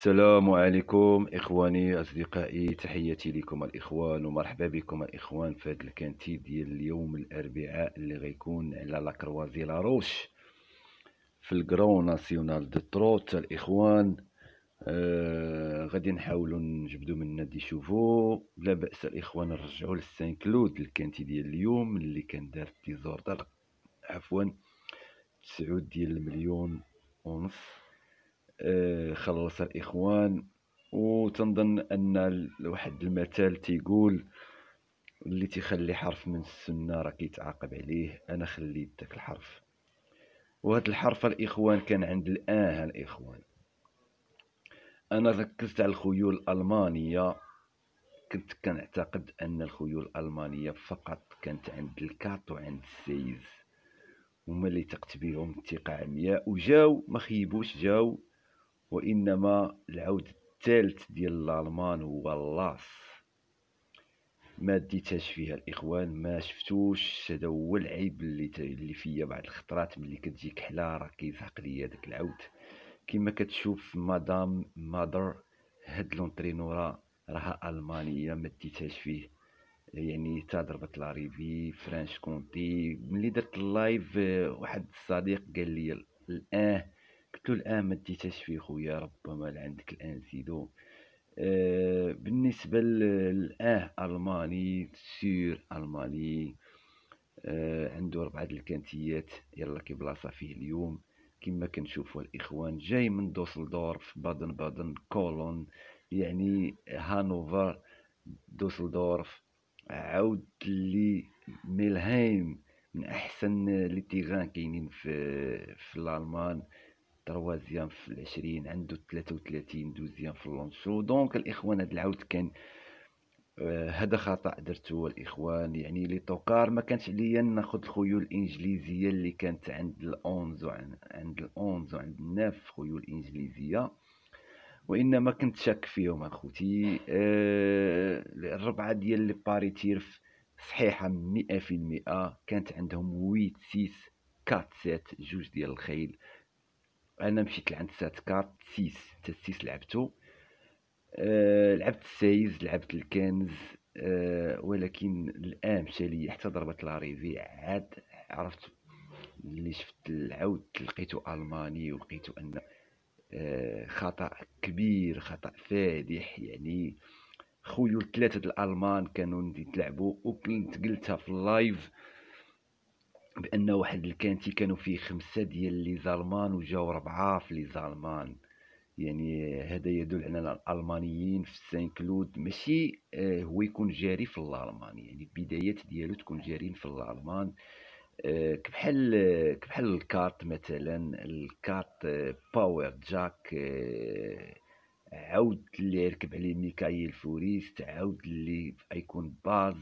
السلام عليكم اخواني اصدقائي تحياتي لكم الاخوان ومرحبا بكم الاخوان في هذا الكانتي ديال اليوم الاربعاء اللي غيكون على لا كروازي روش في الكرون ناسيونال دو تروت الاخوان آه غادي نحاولوا نجبدوا من دي شوفو لا باس الاخوان نرجعوا للسان كلود الكانتي ديال اليوم اللي كان دار ديزوردر عفوا 9 ديال المليون ونص آه، خلص الاخوان وتنظن ان واحد المثال تيقول اللي تيخلي حرف من السنه راه كيتعاقب عليه انا خليت داك الحرف وهاد الحرف الاخوان كان عند الان الاخوان انا ركزت على الخيول الالمانيه كنت كنعتقد ان الخيول الالمانيه فقط كانت عند الكات وعند السيز هما اللي تقت بهم الثقه عمياء وجاو ما خيبوش جاو وانما العود الثالث ديال الالمان هو اللاص ما ديتهاش فيها الاخوان ما شفتوش هذا هو العيب اللي اللي فيا بعض الخطرات ملي كتجي كحله راه كيزهق ليا داك العود كما كتشوف مدام مادر هاد لونترينورا راها المانيه ما ديتهاش فيه يعني تا ضربت لاريفي فرانش كونتي ملي درت اللايف واحد الصديق قال لي الان آه، قلت له الان ما ديتهاش فيه خويا ربما عندك الان زيدو آه، بالنسبه للاه الماني سير الماني أه عنده ربعه الكانتيات يلا كي بلاصه فيه اليوم كما كنشوفوا الاخوان جاي من دوسلدورف بادن بادن كولون يعني هانوفر دوسلدورف عاود لي ميلهايم من احسن لي تيغان كاينين في في الالمان تروازيام في العشرين عنده تلاتة وتلاتين دوزيام في اللونشو دونك الاخوان هاد العود كان آه، هذا آه خطا درته الاخوان يعني لي توكار ما كانش عليا ناخذ الخيول الانجليزيه اللي كانت عند الاونز عند الاونز وعند الناف خيول انجليزيه وانما كنت شاك فيهم اخوتي أه الربعه ديال لي باري تيرف صحيحه 100% كانت عندهم 8 6 4 7 جوج ديال الخيل انا مشيت لعند سات كارت سيس حتى سيس لعبته أه لعبت السايز لعبت الكنز أه ولكن الان مشى لي حتى ضربة لاريفي عاد عرفت اللي شفت العود لقيته الماني ولقيتو ان أه خطا كبير خطا فادح يعني خويو ثلاثه الالمان كانوا ندي لعبوا وكنت قلتها في اللايف بان واحد الكانتي كانوا فيه خمسه ديال لي زالمان وجاو ربعه في لي زالمان يعني هذا يدل على الالمانيين في سان كلود ماشي آه، هو يكون جاري في الالمان يعني البدايات ديالو تكون جارين في الالمان آه، كبحال كبحال الكارت مثلا الكارت باور آه، جاك عاود اللي يركب عليه ميكايل فوريست عاود اللي ايكون باز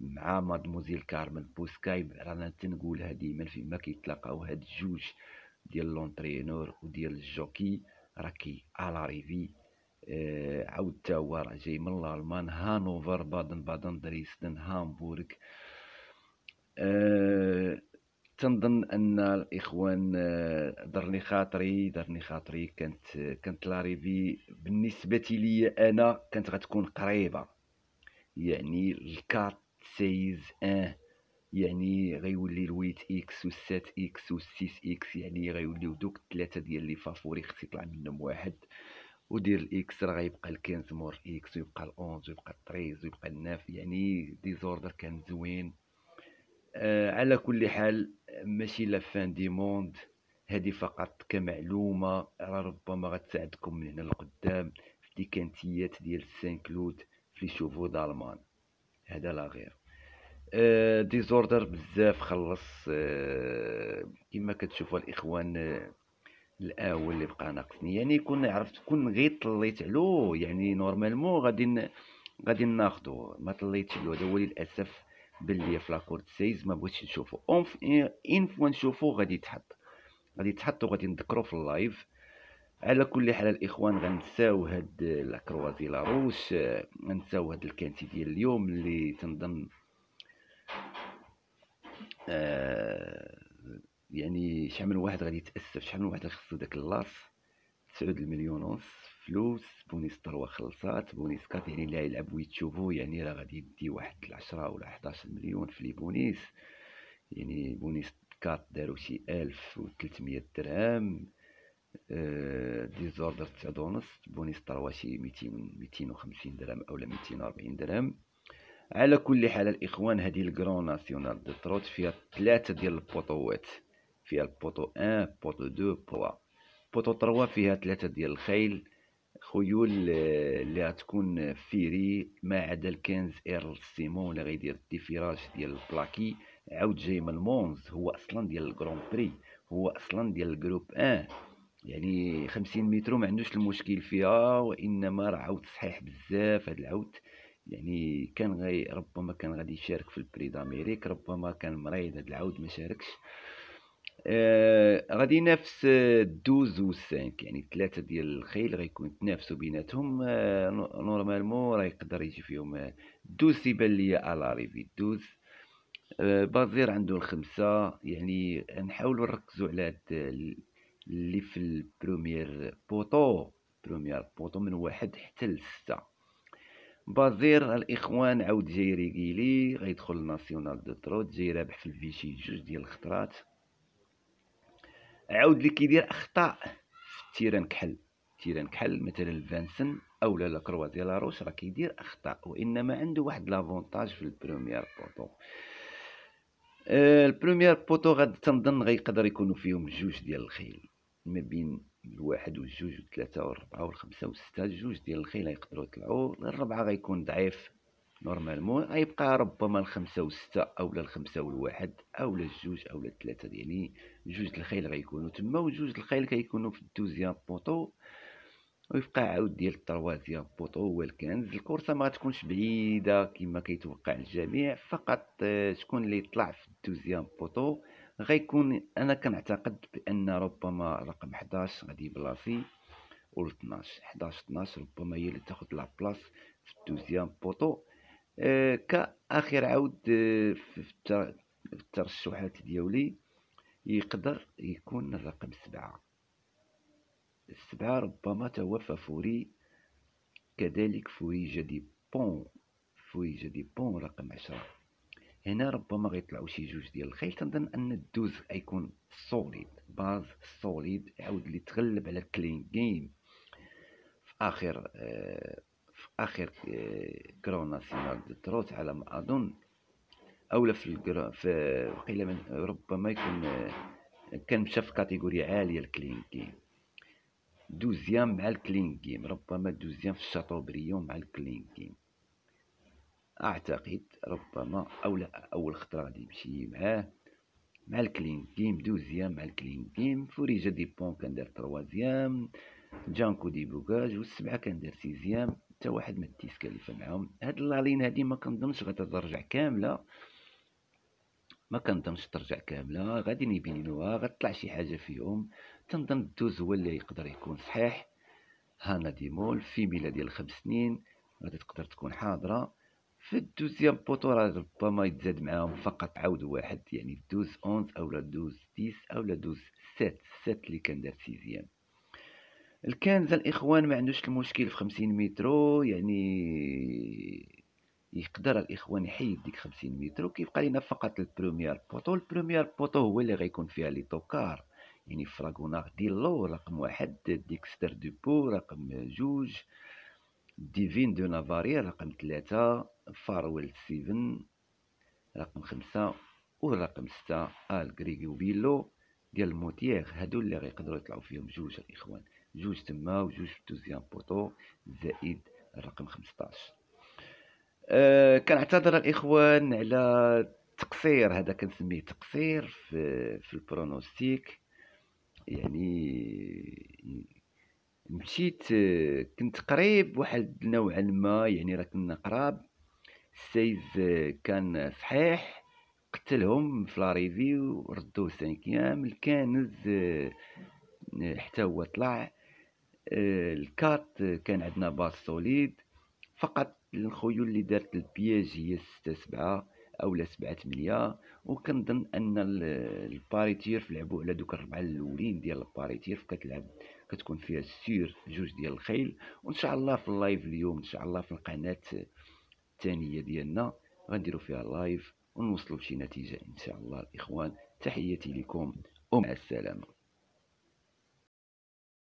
مع مادموزيل كارمن بوسكايب رانا تنقولها ديما فيما كيتلاقاو هاد الجوج ديال لونترينور وديال الجوكي راكي على ريفي آه عاود تا هو راه جاي من الالمان هانوفر بادن بادن دريسدن هامبورغ آه تنظن ان الاخوان آه، درني خاطري درني خاطري كانت كانت لاريفي بالنسبه لي انا كانت غتكون قريبه يعني الكات سايز ان يعني غيولي الويت اكس والسات اكس والسيس اكس يعني غيوليو دوك ثلاثة ديال لي فافوري خص يطلع منهم واحد ودير الاكس راه غيبقى الكنز مور اكس ويبقى الأونز ويبقى الطريز ويبقى الناف يعني ديزوردر كان زوين آه على كل حال ماشي لا فان دي موند هذه فقط كمعلومه راه ربما غتساعدكم من هنا لقدام في ديكانتيات ديال كلود في لي شوفو دالمان هذا لا غير ديزوردر آه، بزاف خلص آه، كما كتشوفوا الاخوان آه، الاول اللي بقى ناقصني يعني كون عرفت كون غير طليت علو يعني نورمالمون غادي غادي ناخدو ما طليتش علو هذا هو للاسف باللي في لاكورد سيز ما بغيتش نشوفو اون ان فوا نشوفو غادي يتحط غادي يتحط وغادي نذكرو في اللايف على كل حال الاخوان غنساو هاد لاكروازي لاروش غنساو هاد الكانتي ديال اليوم اللي تنظن آه، يعني شحال من واحد غادي يتاسف شحال من واحد خصو داك اللاص 9 المليون ونص فلوس بونيس طروا خلصات بونيس كات يعني لا يلعب ويتشوفو يعني راه غادي يدي واحد 10 ولا 11 مليون في لي بونيس يعني بونيس كات داروا شي 1300 درهم آه دي زوردر 9 ونص بونيس طروا شي 200 250 درهم اولا 240 درهم على كل حال الاخوان هذه الكرون ناسيونال دو تروت فيها ثلاثه ديال البوطوات فيها البوطو 1 بوطو 2 بوطو بوطو 3 فيها ثلاثه ديال الخيل خيول آه، اللي غتكون فيري ما عدا الكنز ايرل سيمون اللي غيدير الديفيراج ديال البلاكي عاود جاي من مونز هو اصلا ديال الكرون بري هو اصلا ديال الجروب 1 يعني 50 متر ما عندوش المشكل فيها وانما راه عاود صحيح بزاف هاد العود يعني كان غي ربما كان غادي يشارك في البري داميريك ربما كان مريض هاد العود ما شاركش آه غادي ينافس الدوز آه، و السانك يعني ثلاثة ديال الخيل غيكون تنافسو بيناتهم آه نورمالمون راه يقدر يجي فيهم آه، دوز يبان ليا الاريفي دوز آه بازير عنده الخمسة يعني نحاولوا نركزوا على هاد آه، اللي في البروميير بوطو بروميير بوطو من واحد حتى لستة بازير الاخوان عاود جاي ريغيلي غيدخل لناسيونال دو ترو جاي رابح في الفيشي جوج ديال الخطرات عاود لي كيدير اخطاء في التيران كحل التيران كحل مثلا الفانسن او لا كروا ديال لاروش راه كيدير اخطاء وانما عنده واحد لافونتاج في البروميير بوطو آه، البروميير بوطو غاد تنظن غيقدر يكونوا فيهم جوج ديال الخيل ما بين الواحد والجوج والثلاثة والربعة والخمسة والستة جوج ديال الخيل يقدروا يطلعوا الربعة غيكون ضعيف نورمالمون غيبقى ربما الخمسة والستة أولا الخمسة والواحد أولا الجوج أولا الثلاثة يعني جوج الخيل غيكونوا تما وجوج الخيل كيكونوا في الدوزيام بوطو ويبقى عاود ديال التروازيام بوطو هو الكنز الكورسة ما بعيدة كما كيتوقع الجميع فقط شكون آه، اللي يطلع في الدوزيام بوطو غيكون انا كنعتقد بان ربما رقم 11 غادي بلاصي و 12 11 12 ربما هي اللي تاخذ لا بلاص في الدوزيام بوطو آه، كاخر عود آه، في الترشحات ديالي يقدر يكون الرقم سبعة السبعة ربما توفى فوري كذلك فويجا جدي بون فويجا جدي بون رقم عشرة هنا ربما غيطلعوا شي جوج ديال الخيل تنظن ان الدوز غيكون سوليد باز سوليد عاود اللي تغلب على كلين جيم في اخر آه في اخر آه كرون ناسيونال دو تروت على ما اظن اولا في الجرا في من ربما يكون آه، كان مشى في كاتيجوري عاليه الكلين جيم دوزيام مع الكلين جيم ربما دوزيام في بريون مع الكلين جيم اعتقد ربما او اول خطره غادي نمشي معاه مع الكلين جيم دوزيام مع الكلين جيم فوريجا دي بون كندير تروازيام جانكو دي بوكاج والسبعه كندير سيزيام حتى واحد ما تيسكاليف معاهم هاد اللالين هادي ما كنظنش غترجع كامله ما كنظنش ترجع كامله غادي يبينوها غتطلع شي حاجه فيهم تنظن الدوز هو اللي يقدر يكون صحيح هانا دي مول في ميلا ديال خمس سنين غادي تقدر تكون حاضره في الدوزيام بوطو راه ربما يتزاد معاهم فقط عاود واحد يعني دوز اونز او دوز ديس او دوز سات سات اللي كان دار سيزيام الكنزة الاخوان ما عندوش المشكل في خمسين مترو يعني يقدر الاخوان يحيد ديك خمسين مترو كيبقى لينا فقط البروميير بوطو البروميير بوطو هو اللي غيكون فيها لي توكار يعني فراغونار ديلو رقم واحد ديكستر دوبو رقم جوج ديفين دو نافاري رقم ثلاثة فارول سيفن رقم خمسة ورقم ستة آل كريغي وبيلو ديال الموتيغ هادو اللي غيقدرو يطلعو فيهم جوج الاخوان جوج تما وجوج في الدوزيام بوطو زائد الرقم خمسطاش أه كنعتذر الاخوان على التقصير هذا كنسميه تقصير في في البرونوستيك يعني مشيت آه، كنت قريب واحد نوعا ما يعني راه كنا قراب السايز كان صحيح قتلهم في لاريفي وردوه سانكيام الكنز حتى هو طلع آه، الكات كان عندنا باس سوليد فقط الخيول اللي دارت البياج هي ستة سبعة أو سبعة تمنية وكنظن أن الباريتير لعبو على دوك الربعة الأولين ديال الباريتير كتلعب كتكون فيها السير جوج ديال الخيل وإن شاء الله في اللايف اليوم إن شاء الله في القناة الثانيه ديالنا غنديرو فيها لايف ونوصلوا لشي نتيجه ان شاء الله الاخوان تحياتي لكم ومع السلامه